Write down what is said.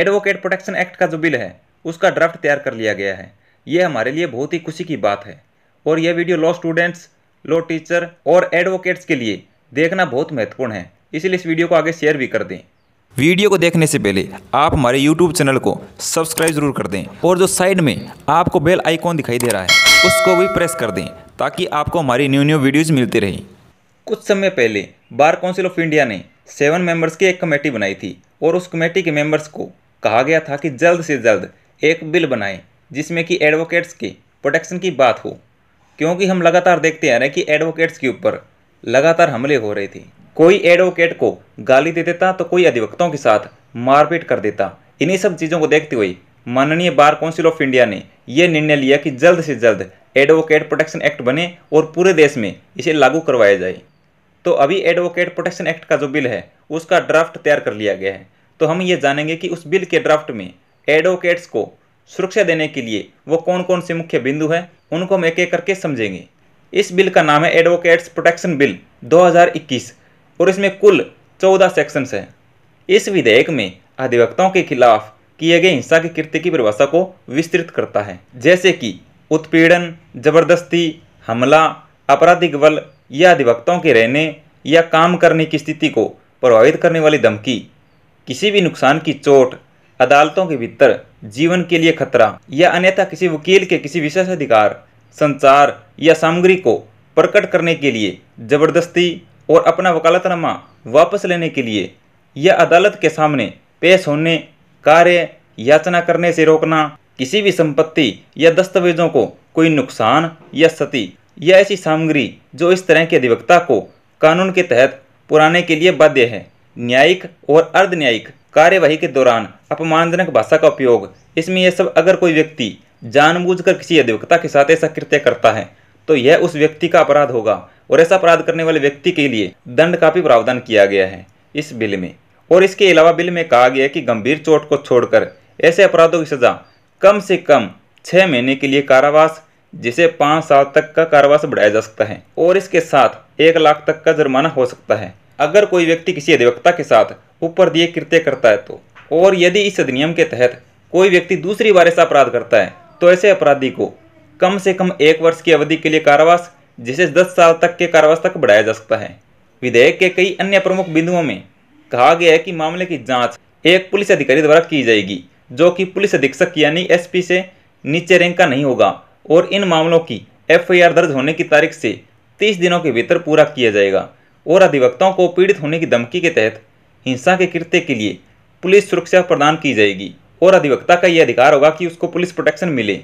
advocate protection act का जो bill है उसका ड्राफ्ट तैयार कर लिया गया है ये हमारे लिए बहुत ही खुशी की बात है और यह video law students law teacher और एडवोकेट्स के लिए देखना बहुत महत्वपूर्ण है इसलिए इस वीडियो को आगे शेयर भी कर दें वीडियो को देखने से पहले आप हमारे YouTube चैनल को सब्सक्राइब जरूर कर दें और जो साइड में आपको बेल आइकॉन दिखाई दे रहा है उसको भी प्रेस कर दें ताकि आपको हमारी न्यू न्यू वीडियोज़ मिलती रहें कुछ समय पहले बार काउंसिल ऑफ इंडिया ने सेवन मेंबर्स की एक कमेटी बनाई थी और उस कमेटी के मेंबर्स को कहा गया था कि जल्द से जल्द एक बिल बनाएं जिसमें कि एडवोकेट्स के प्रोटेक्शन की बात हो क्योंकि हम लगातार देखते आ रहे हैं कि एडवोकेट्स के ऊपर लगातार हमले हो रहे थे कोई एडवोकेट को गाली दे देता तो कोई अधिवक्ताओं के साथ मारपीट कर देता इन्हीं सब चीज़ों को देखते हुए माननीय बार काउंसिल ऑफ इंडिया ने यह निर्णय लिया कि जल्द से जल्द एडवोकेट प्रोटेक्शन एक्ट बने और पूरे देश में इसे लागू करवाया जाए तो अभी एडवोकेट प्रोटेक्शन एक्ट का जो बिल है उसका ड्राफ्ट तैयार कर लिया गया है तो हम ये जानेंगे कि उस बिल के ड्राफ्ट में एडवोकेट्स को सुरक्षा देने के लिए वो कौन कौन से मुख्य बिंदु हैं उनको हम एक एक करके समझेंगे इस बिल का नाम है एडवोकेट्स प्रोटेक्शन बिल 2021 और इसमें कुल 14 सेक्शंस हैं इस विधेयक में अधिवक्ताओं के खिलाफ किए गए हिंसा की कृत्य की परिभाषा को विस्तृत करता है जैसे कि उत्पीड़न जबरदस्ती हमला आपराधिक बल या अधिवक्ताओं के रहने या काम करने की स्थिति को प्रभावित करने वाली धमकी किसी भी नुकसान की चोट अदालतों के भीतर जीवन के लिए खतरा या अन्यथा किसी वकील के किसी विशेष अधिकार संचार या सामग्री को प्रकट करने के लिए जबरदस्ती और अपना वकालतनामा वापस लेने के लिए या अदालत के सामने पेश होने कार्य याचना करने से रोकना किसी भी संपत्ति या दस्तावेजों को कोई नुकसान या क्षति यह ऐसी सामग्री जो इस तरह के अधिवक्ता को कानून के तहत पुराने के लिए बाध्य है न्यायिक और अर्ध न्यायिक कार्यवाही के दौरान अपमानजनक भाषा का उपयोग इसमें यह सब अगर कोई व्यक्ति जानबूझकर किसी अधिवक्ता के साथ ऐसा कृत्य करता है तो यह उस व्यक्ति का अपराध होगा और ऐसा अपराध करने वाले व्यक्ति के लिए दंड का भी प्रावधान किया गया है इस बिल में और इसके अलावा बिल में कहा गया है कि गंभीर चोट को छोड़कर ऐसे अपराधों की सजा कम से कम छः महीने के लिए कारावास जिसे पाँच साल तक का कारावास बढ़ाया जा सकता है और इसके साथ एक लाख तक का जुर्माना हो सकता है अगर कोई व्यक्ति किसी अधिवक्ता के साथ ऊपर दिए कृत्य करता है तो और यदि इस अधिनियम के तहत कोई व्यक्ति दूसरी बार ऐसा अपराध करता है तो ऐसे अपराधी को कम से कम एक वर्ष की अवधि के लिए कारावास जिसे दस साल तक के कारावास तक बढ़ाया जा सकता है विधेयक के कई अन्य प्रमुख बिंदुओं में कहा गया है कि मामले की जांच एक पुलिस अधिकारी द्वारा की जाएगी जो कि पुलिस अधीक्षक यानी एसपी से नीचे रैंक का नहीं होगा और इन मामलों की एफआईआर दर्ज होने की तारीख से 30 दिनों के भीतर पूरा किया जाएगा और अधिवक्ताओं को पीड़ित होने की धमकी के तहत हिंसा के कृत्य के लिए पुलिस सुरक्षा प्रदान की जाएगी और अधिवक्ता का यह अधिकार होगा कि उसको पुलिस प्रोटेक्शन मिले